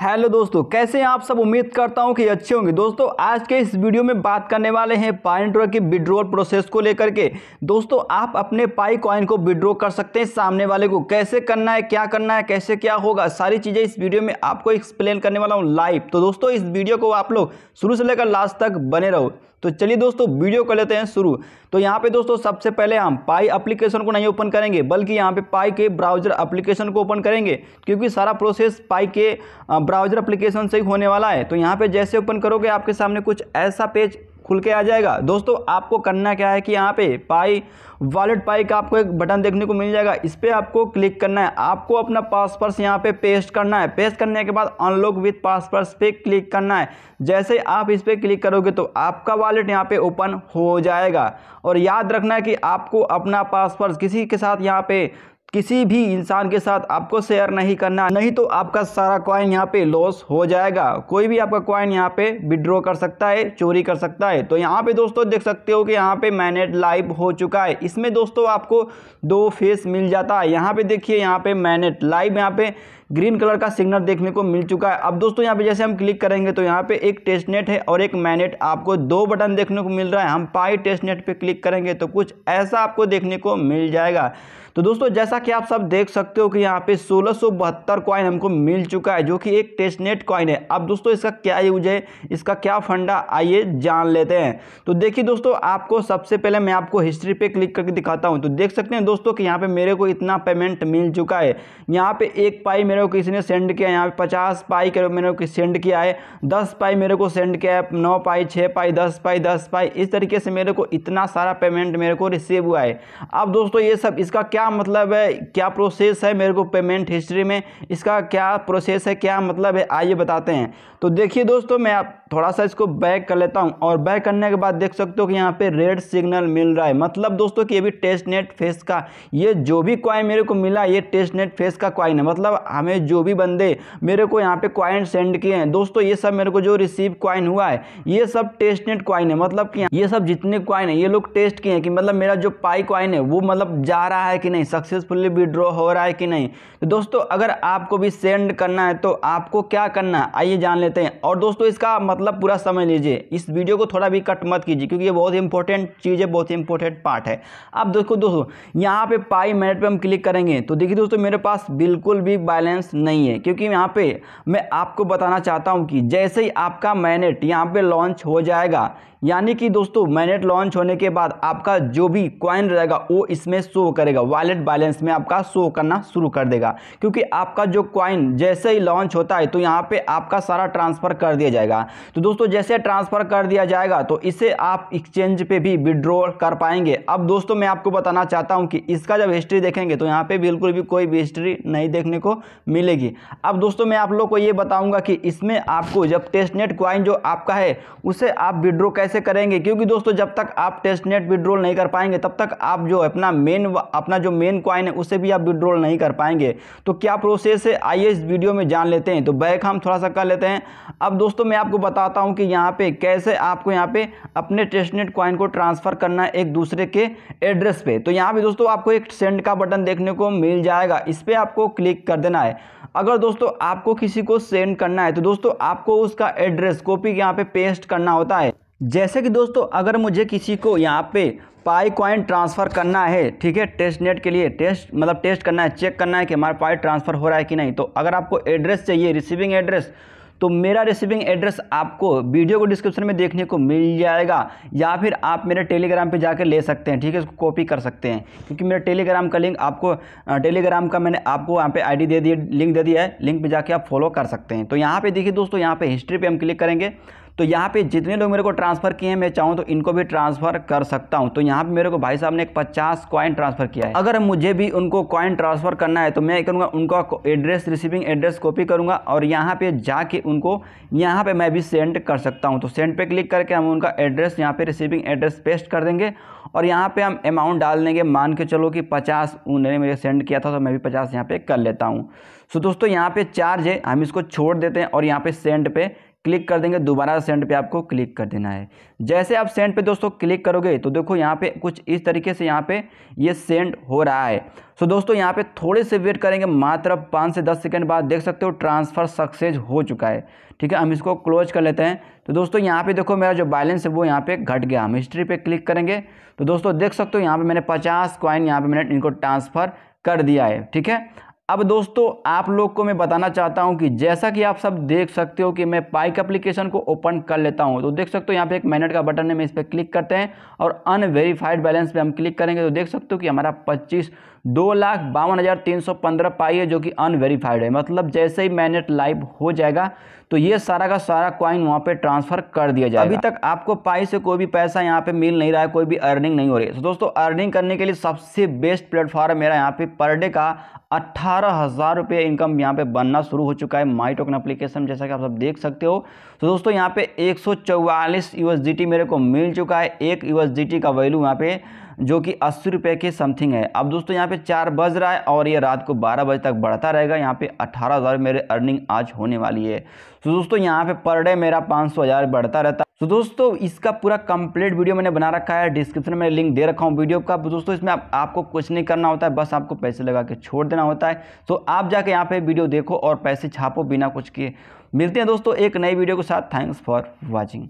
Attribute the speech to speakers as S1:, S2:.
S1: hello दोस्तों कैसे हैं आप सब उम्मीद करता हूं कि अच्छे होंगे दोस्तों आज के इस वीडियो में बात करने वाले हैं पाइन ड्रॉ की विड्रॉल प्रोसेस को लेकर के दोस्तों आप अपने पाई कॉइन को विड्रॉ कर सकते हैं सामने वाले को कैसे करना है क्या करना है कैसे क्या होगा सारी चीज़ें इस वीडियो में आपको एक्सप्लेन करने वाला हूँ लाइव तो दोस्तों इस वीडियो को आप लोग शुरू से लेकर लास्ट तक बने रहो तो चलिए दोस्तों वीडियो कर लेते हैं शुरू तो यहाँ पे दोस्तों सबसे पहले हम पाई एप्लीकेशन को नहीं ओपन करेंगे बल्कि यहाँ पे पाई के ब्राउजर एप्लीकेशन को ओपन करेंगे क्योंकि सारा प्रोसेस पाई के ब्राउजर एप्लीकेशन से ही होने वाला है तो यहाँ पे जैसे ओपन करोगे आपके सामने कुछ ऐसा पेज खुल के आ जाएगा दोस्तों आपको करना क्या है कि यहाँ पे पाई वॉलेट पाई का आपको एक बटन देखने को मिल जाएगा इस पर आपको क्लिक करना है आपको अपना पासपर्स यहाँ पे पेस्ट करना है पेस्ट करने के बाद अनलॉक विथ पासपर्स पे क्लिक करना है जैसे आप इस पर क्लिक करोगे तो आपका वॉलेट यहाँ पे ओपन हो जाएगा और याद रखना है कि आपको अपना पासपर्स किसी के साथ यहाँ पे किसी भी इंसान के साथ आपको शेयर नहीं करना नहीं तो आपका सारा कॉइन यहाँ पे लॉस हो जाएगा कोई भी आपका कॉइन यहाँ पे विड्रॉ कर सकता है चोरी कर सकता है तो यहाँ पे दोस्तों देख सकते हो कि यहाँ पे मैनेट लाइव हो चुका है इसमें दोस्तों आपको दो फेस मिल जाता है यहाँ पे देखिए यहाँ पे मैनेट लाइव यहाँ पे ग्रीन कलर का सिग्नल देखने को मिल चुका है अब दोस्तों यहाँ पे जैसे हम क्लिक करेंगे तो यहाँ पे एक टेस्ट नेट है और एक मैनेट आपको दो बटन देखने को मिल रहा है हम पाई टेस्ट नेट पे क्लिक करेंगे तो कुछ ऐसा आपको देखने को मिल जाएगा तो दोस्तों जैसा कि आप सब देख सकते हो कि यहाँ पे सोलह सौ बहत्तर कॉइन हमको मिल चुका है जो कि एक टेस्टनेट कॉइन है अब दोस्तों इसका क्या यूज है इसका क्या फंडा आइए जान लेते हैं तो देखिए दोस्तों आपको सबसे पहले मैं आपको हिस्ट्री पे क्लिक करके दिखाता हूँ तो देख सकते हैं दोस्तों कि यहाँ पे मेरे को इतना पेमेंट मिल चुका है यहाँ पे एक पाई मेरे को किसी ने सेंड किया यहाँ पे पचास पाई मेरे को सेंड किया है दस पाई मेरे को सेंड किया है नौ पाई छः पाई दस पाई दस पाई इस तरीके से मेरे को इतना सारा पेमेंट मेरे को रिसीव हुआ है अब दोस्तों ये सब इसका क्या मतलब है क्या प्रोसेस है मेरे को पेमेंट हिस्ट्री में इसका क्या प्रोसेस है क्या मतलब है आइए बताते हैं तो देखिए दोस्तों मैं आप थोड़ा सा इसको बैक कर लेता हूँ और बैक करने के बाद देख सकते हो कि यहाँ पे रेड सिग्नल मिल रहा है मतलब दोस्तों कि ये भी टेस्ट नेट फेस का ये जो भी क्वाइन मेरे को मिला ये टेस्ट नेट फेस का क्वाइन है मतलब हमें जो भी बंदे मेरे को यहाँ पे क्वाइन सेंड किए हैं दोस्तों ये सब मेरे को जो रिसीव क्वाइन हुआ है ये सब टेस्ट नेट क्वाइन है मतलब कि ये सब जितने क्वाइन है ये लोग टेस्ट किए हैं कि मतलब मेरा जो पाई क्वाइन है वो मतलब जा रहा है कि नहीं सक्सेसफुल मूल्य विड्रॉ हो रहा है कि नहीं तो दोस्तों अगर आपको भी सेंड करना है तो आपको क्या करना है आइए जान लेते हैं और दोस्तों इसका मतलब पूरा समझ लीजिए इस वीडियो को थोड़ा भी कट मत कीजिए क्योंकि ये बहुत इंपॉर्टेंट चीज़ है बहुत इंपॉर्टेंट पार्ट है अब देखो दोस्तों यहाँ पे पाई मिनट पर हम क्लिक करेंगे तो देखिए दोस्तों मेरे पास बिल्कुल भी बैलेंस नहीं है क्योंकि यहाँ पर मैं आपको बताना चाहता हूँ कि जैसे ही आपका मैनेट यहाँ पर लॉन्च हो जाएगा यानी कि दोस्तों मैनेट लॉन्च होने के बाद आपका जो भी क्वाइन रहेगा वो इसमें शो करेगा वॉलेट बैलेंस इसमें आपका शो करना शुरू कर देगा क्योंकि आपका जो क्वाइन जैसे ही लॉन्च होता है तो यहाँ पे आपका सारा ट्रांसफ़र कर दिया जाएगा तो दोस्तों जैसे ट्रांसफ़र कर दिया जाएगा तो इसे आप एक्सचेंज पे भी विड्रॉ कर पाएंगे अब दोस्तों मैं आपको बताना चाहता हूं कि इसका जब हिस्ट्री देखेंगे तो यहां पे बिल्कुल भी कोई भी हिस्ट्री नहीं देखने को मिलेगी अब दोस्तों मैं आप लोग को ये बताऊंगा कि इसमें आपको जब टेस्ट नेट क्वाइन जो आपका है उसे आप विड्रो कैसे करेंगे क्योंकि दोस्तों जब तक आप टेस्ट नेट विड्रोल नहीं कर पाएंगे तब तक आप जो अपना मेन अपना जो मेन क्वाइन है उसे भी आप विड्रोल नहीं कर पाएंगे तो क्या प्रोसेस है आइए इस वीडियो में जान लेते हैं तो बैक हम थोड़ा सा कर लेते हैं अब दोस्तों मैं आपको बताता हूँ कि यहाँ पर कैसे आपको यहाँ पर अपने टेस्ट नेट क्वाइन को ट्रांसफ़र करना है एक दूसरे के एड्रेस पे तो यहाँ पे दोस्तों आपको एक सेंड का बटन देखने को मिल जाएगा इस पर आपको क्लिक कर देना है अगर दोस्तों आपको किसी को सेंड करना है तो दोस्तों आपको उसका एड्रेस कॉपी यहाँ पे पेस्ट करना होता है जैसे कि दोस्तों अगर मुझे किसी को यहाँ पे पाई कॉइन ट्रांसफ़र करना है ठीक है टेस्ट नेट के लिए टेस्ट मतलब टेस्ट करना है चेक करना है कि हमारा पाई ट्रांसफ़र हो रहा है कि नहीं तो अगर आपको एड्रेस चाहिए रिसीविंग एड्रेस तो मेरा रिसीविंग एड्रेस आपको वीडियो को डिस्क्रिप्शन में देखने को मिल जाएगा या फिर आप मेरे टेलीग्राम पर जाकर ले सकते हैं ठीक है इसको कॉपी कर सकते हैं क्योंकि मेरा टेलीग्राम का लिंक आपको टेलीग्राम का मैंने आपको यहाँ पे आईडी दे दी लिंक दे दिया है लिंक पे जाके आप फॉलो कर सकते हैं तो यहाँ पे देखिए दोस्तों यहाँ पे हिस्ट्री पे हम क्लिक करेंगे तो यहाँ पे जितने लोग मेरे को ट्रांसफ़र किए हैं मैं चाहूँ तो इनको भी ट्रांसफ़र कर सकता हूँ तो यहाँ पर मेरे को भाई साहब ने एक पचास कॉइन ट्रांसफ़र किया है अगर मुझे भी उनको कॉइन ट्रांसफ़र करना है तो मैं करूँगा उनका एड्रेस रिसीविंग एड्रेस कॉपी करूँगा और यहाँ पर जाके उनको यहाँ पर मैं भी सेंड कर सकता हूँ तो सेंड पर क्लिक करके हम उनका एड्रेस यहाँ पर रिसीविंग एड्रेस पेस्ट कर देंगे और यहाँ पर हम अमाउंट डाल देंगे मान के चलो कि पचास उन्होंने मेरे सेंड किया था तो मैं भी पचास यहाँ पे कर लेता हूँ सो तो so, दोस्तों यहाँ पे चार्ज है हम इसको छोड़ देते हैं और यहाँ पे सेंड पे क्लिक कर देंगे दोबारा सेंड पे आपको क्लिक कर देना है जैसे आप सेंड पे दोस्तों क्लिक करोगे तो देखो यहाँ पे कुछ इस तरीके से यहाँ पे ये यह सेंड हो रहा है सो दोस्तों यहाँ पे थोड़े से वेट करेंगे मात्र पाँच से दस सेकेंड बाद देख सकते हो ट्रांसफ़र सक्सेस हो चुका है ठीक है हम इसको क्लोज कर लेते हैं तो दोस्तों यहाँ पे देखो मेरा जो बैलेंस है वो यहाँ पर घट गया हम हिस्ट्री पर क्लिक करेंगे तो दोस्तों देख सकते हो यहाँ पर मैंने पचास क्वाइन यहाँ पर मैंने इनको ट्रांसफ़र कर दिया है ठीक है अब दोस्तों आप लोग को मैं बताना चाहता हूं कि जैसा कि आप सब देख सकते हो कि मैं पाइक एप्लीकेशन को ओपन कर लेता हूं तो देख सकते हो यहां पे एक मैनेट का बटन है मैं इस पर क्लिक करते हैं और अनवेरीफाइड बैलेंस पे हम क्लिक करेंगे तो देख सकते हो कि हमारा पच्चीस दो लाख बावन हज़ार तीन सौ पंद्रह पाई है जो कि अनवेरीफाइड है मतलब जैसे ही मैनेट लाइव हो जाएगा तो ये सारा का सारा कॉइन वहाँ पे ट्रांसफ़र कर दिया जाएगा अभी तक आपको पाई से कोई भी पैसा यहाँ पे मिल नहीं रहा है कोई भी अर्निंग नहीं हो रही है तो दोस्तों अर्निंग करने के लिए सबसे बेस्ट प्लेटफॉर्म मेरा यहाँ पे पर डे का अट्ठारह हज़ार रुपये इनकम यहाँ पे बनना शुरू हो चुका है माई टोकन अप्लीकेशन जैसा कि आप सब देख सकते हो तो दोस्तों यहाँ पे एक सौ मेरे को मिल चुका है एक यू का वैल्यू यहाँ पे जो कि अस्सी रुपये के समथिंग है अब दोस्तों यहाँ पे चार बज रहा है और ये रात को बारह बजे तक बढ़ता रहेगा यहाँ पे अट्ठारह हज़ार मेरे अर्निंग आज होने वाली है तो दोस्तों यहाँ पे पर डे मेरा पाँच सौ हज़ार बढ़ता रहता तो दोस्तों इसका पूरा कंप्लीट वीडियो मैंने बना रखा है डिस्क्रिप्शन में लिंक दे रखा हूँ वीडियो का तो दोस्तों इसमें आप, आपको कुछ नहीं करना होता है बस आपको पैसे लगा के छोड़ देना होता है तो आप जाके यहाँ पे वीडियो देखो और पैसे छापो बिना कुछ किए मिलते हैं दोस्तों एक नई वीडियो के साथ थैंक्स फॉर वॉचिंग